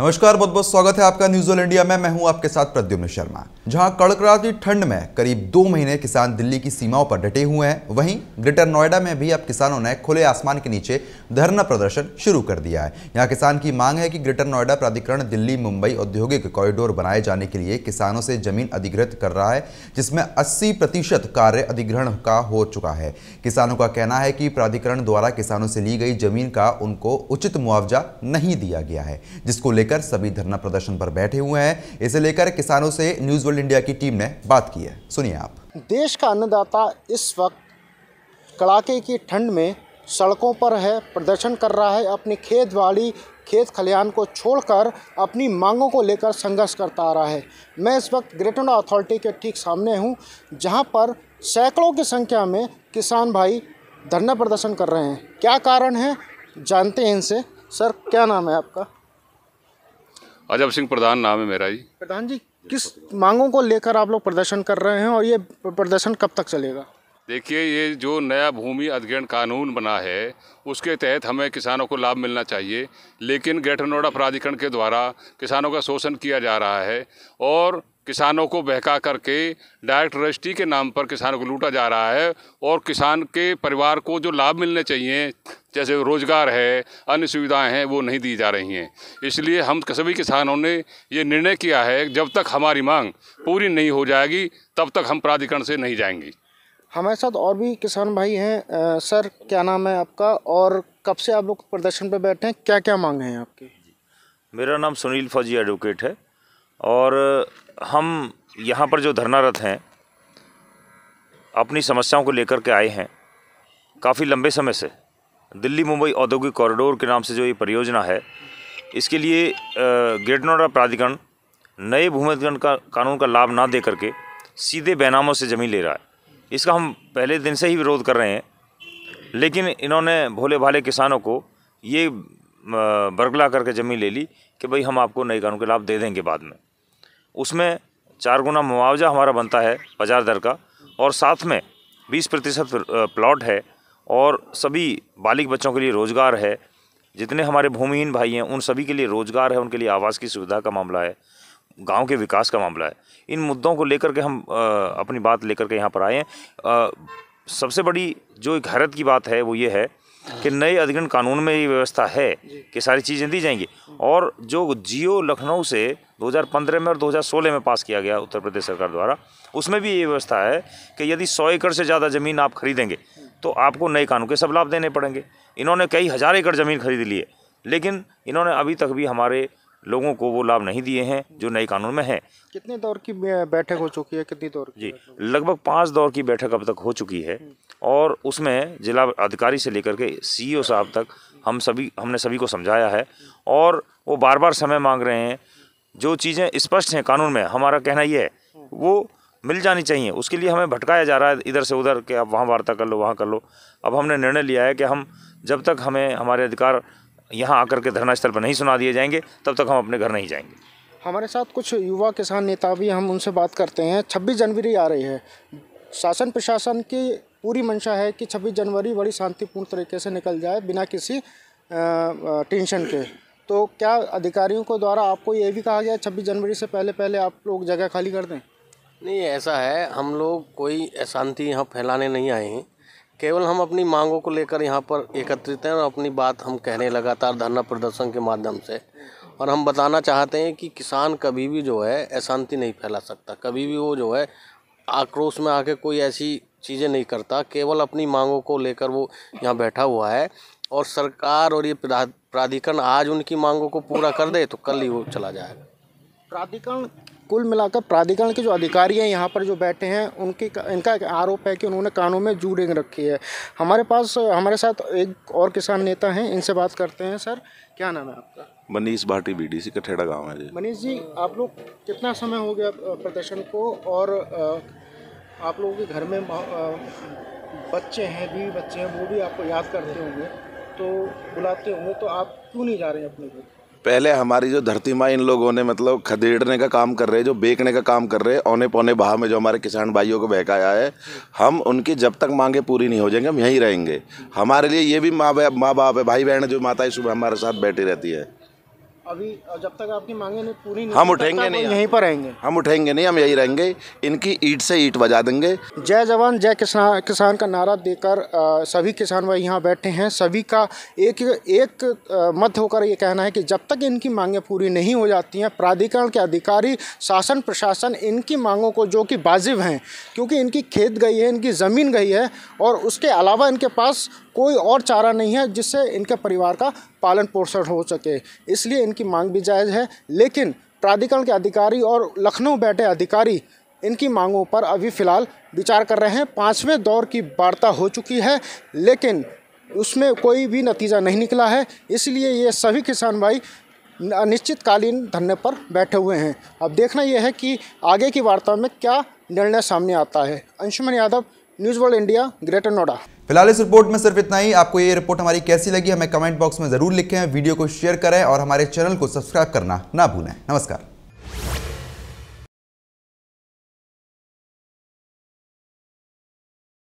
नमस्कार बहुत बहुत स्वागत है आपका न्यूज ऑल इंडिया में मैं हूं आपके साथ प्रद्युम्न शर्मा जहां कड़कड़ाती ठंड में करीब दो महीने किसान दिल्ली की सीमाओं पर डटे हुए हैं वहीं ग्रेटर नोएडा में भी अब किसानों ने खुले आसमान के नीचे धरना प्रदर्शन शुरू कर दिया है यहां किसान की मांग है कि ग्रेटर नोएडा प्राधिकरण दिल्ली मुंबई औद्योगिक कॉरिडोर बनाए जाने के लिए किसानों से जमीन अधिग्रहित कर रहा है जिसमें अस्सी कार्य अधिग्रहण का हो चुका है किसानों का कहना है कि प्राधिकरण द्वारा किसानों से ली गई जमीन का उनको उचित मुआवजा नहीं दिया गया है जिसको लेकर लेकर सभी धरना प्रदर्शन पर बैठे हुए हैं इसे लेकर किसानों से न्यूज़ वर्ल्ड इंडिया की टीम ने बात की है सुनिए आप देश का अन्नदाता इस वक्त कड़ाके की ठंड में सड़कों पर है प्रदर्शन कर रहा है अपनी खेत बाड़ी खेत खलिहान को छोड़कर अपनी मांगों को लेकर संघर्ष करता आ रहा है मैं इस वक्त ग्रेटर अथॉरिटी के ठीक सामने हूं जहां पर सैकड़ों की संख्या में किसान भाई धरना प्रदर्शन कर रहे हैं क्या कारण है जानते हैं इनसे सर क्या नाम है आपका अजब सिंह प्रधान नाम है मेरा जी प्रधान जी किस मांगों को लेकर आप लोग प्रदर्शन कर रहे हैं और ये प्रदर्शन कब तक चलेगा देखिए ये जो नया भूमि अधिग्रहण कानून बना है उसके तहत हमें किसानों को लाभ मिलना चाहिए लेकिन ग्रेटर नोएडा प्राधिकरण के द्वारा किसानों का शोषण किया जा रहा है और किसानों को बहका करके डायरेक्ट रजिस्ट्री के नाम पर किसानों को लूटा जा रहा है और किसान के परिवार को जो लाभ मिलने चाहिए जैसे रोजगार है अन्य सुविधाएं हैं वो नहीं दी जा रही हैं इसलिए हम सभी किसानों ने ये निर्णय किया है जब तक हमारी मांग पूरी नहीं हो जाएगी तब तक हम प्राधिकरण से नहीं जाएंगे हमारे साथ और भी किसान भाई हैं आ, सर क्या नाम है आपका और कब से आप लोग प्रदर्शन पर बैठे हैं क्या क्या मांग हैं आपकी मेरा नाम सुनील फौजी एडवोकेट है और हम यहाँ पर जो धरनारत हैं अपनी समस्याओं को लेकर के आए हैं काफ़ी लंबे समय से दिल्ली मुंबई औद्योगिक कॉरिडोर के नाम से जो ये परियोजना है इसके लिए नोएडा प्राधिकरण नए भूमिधिकरण का कानून का लाभ ना दे करके सीधे बैनामों से ज़मीन ले रहा है इसका हम पहले दिन से ही विरोध कर रहे हैं लेकिन इन्होंने भोले भाले किसानों को ये बरगला करके ज़मीन ले ली कि भाई हम आपको नए कानून के लाभ दे देंगे बाद में उसमें चार गुना मुआवजा हमारा बनता है बाज़ार दर का और साथ में बीस प्रतिशत प्लॉट है और सभी बालिक बच्चों के लिए रोज़गार है जितने हमारे भूमिहीन भाई हैं उन सभी के लिए रोज़गार है उनके लिए आवास की सुविधा का मामला है गांव के विकास का मामला है इन मुद्दों को लेकर के हम आ, अपनी बात लेकर के यहाँ पर आए हैं सबसे बड़ी जो एक हैरत की बात है वो ये है कि नए अधिग्रहण कानून में ये व्यवस्था है कि सारी चीज़ें दी जाएंगी और जो जियो लखनऊ से 2015 में और 2016 में पास किया गया उत्तर प्रदेश सरकार द्वारा उसमें भी ये व्यवस्था है कि यदि सौ एकड़ से ज़्यादा ज़मीन आप खरीदेंगे तो आपको नए कानून के सब लाभ देने पड़ेंगे इन्होंने कई हज़ार एकड़ ज़मीन खरीद ली है लेकिन इन्होंने अभी तक भी हमारे लोगों को वो लाभ नहीं दिए हैं जो नए कानून में हैं कितने दौर की बैठक हो चुकी है कितनी दौर की जी लगभग पाँच दौर की बैठक अब तक हो चुकी है हम्म। और उसमें जिला अधिकारी से लेकर के सीईओ साहब तक हम सभी हमने सभी को समझाया है और वो बार बार समय मांग रहे हैं जो चीज़ें स्पष्ट हैं कानून में हमारा कहना ये है वो मिल जानी चाहिए उसके लिए हमें भटकाया जा रहा है इधर से उधर कि आप वहाँ वार्ता कर लो वहाँ कर लो अब हमने निर्णय लिया है कि हम जब तक हमें हमारे अधिकार यहाँ आकर के धरना स्थल पर नहीं सुना दिए जाएंगे तब तक हम अपने घर नहीं जाएंगे हमारे साथ कुछ युवा किसान नेता भी हम उनसे बात करते हैं छब्बीस जनवरी आ रही है शासन प्रशासन की पूरी मंशा है कि छब्बीस जनवरी बड़ी शांतिपूर्ण तरीके से निकल जाए बिना किसी टेंशन के तो क्या अधिकारियों को द्वारा आपको ये भी कहा गया छब्बीस जनवरी से पहले पहले आप लोग जगह खाली कर दें नहीं ऐसा है हम लोग कोई अशांति यहाँ फैलाने नहीं आए हैं केवल हम अपनी मांगों को लेकर यहाँ पर एकत्रित हैं और अपनी बात हम कह रहे हैं लगातार धरना प्रदर्शन के माध्यम से और हम बताना चाहते हैं कि किसान कभी भी जो है अशांति नहीं फैला सकता कभी भी वो जो है आक्रोश में आके कोई ऐसी चीज़ें नहीं करता केवल अपनी मांगों को लेकर वो यहाँ बैठा हुआ है और सरकार और ये प्राधिकरण आज उनकी मांगों को पूरा कर दे तो कल ही वो चला जाएगा प्राधिकरण कुल मिलाकर प्राधिकरण के जो अधिकारी हैं यहाँ पर जो बैठे हैं उनके इनका एक आरोप है कि उन्होंने कानून में जू रेंग रखी है हमारे पास हमारे साथ एक और किसान नेता हैं इनसे बात करते हैं सर क्या नाम है आपका Manish Bhati B D C Katheda गाँव है जी मनीष जी आप लोग कितना समय हो गया प्रदर्शन को और आप लोगों के घर में बच्चे हैं भी बच्चे हैं वो भी आपको याद करते होंगे तो बुलाते होंगे तो आप क्यों नहीं जा रहे हैं अपने घर पहले हमारी जो धरती माँ इन लोगों ने मतलब खदेड़ने का काम कर रहे हैं जो बेचने का काम कर रहे हैं औने पौने भाव में जो हमारे किसान भाइयों को बहकाया है हम उनकी जब तक मांगे पूरी नहीं हो जाएंगे हम यहीं रहेंगे हमारे लिए ये भी माँ माँ बाप है भाई बहन जो माता सुबह हमारे साथ बैठी रहती है अभी जब तक आपकी मांगे नहीं पूरी नहीं हम उठेंगे नहीं यहीं पर रहेंगे हम उठेंगे नहीं हम यहीं रहेंगे इनकी ईट से ईट बजा देंगे जय जवान जय किसान किसान का नारा देकर सभी किसान भाई यहाँ बैठे हैं सभी का एक एक मत होकर ये कहना है कि जब तक इनकी मांगें पूरी नहीं हो जाती हैं प्राधिकरण के अधिकारी शासन प्रशासन इनकी मांगों को जो कि वाजिब हैं क्योंकि इनकी खेत गई है इनकी ज़मीन गई है और उसके अलावा इनके पास कोई और चारा नहीं है जिससे इनके परिवार का पालन पोषण हो सके इसलिए इनकी मांग भी जायज़ है लेकिन प्राधिकरण के अधिकारी और लखनऊ बैठे अधिकारी इनकी मांगों पर अभी फ़िलहाल विचार कर रहे हैं पाँचवें दौर की वार्ता हो चुकी है लेकिन उसमें कोई भी नतीजा नहीं निकला है इसलिए ये सभी किसान भाई अनिश्चितकालीन धरने पर बैठे हुए हैं अब देखना यह है कि आगे की वार्ता में क्या निर्णय सामने आता है Anshuman Yadav news world India greater Noida फिलहाल इस रिपोर्ट में सिर्फ इतना ही आपको ये रिपोर्ट हमारी कैसी लगी हमें कमेंट बॉक्स में ज़रूर लिखें वीडियो को शेयर करें और हमारे चैनल को सब्सक्राइब करना ना भूलें नमस्कार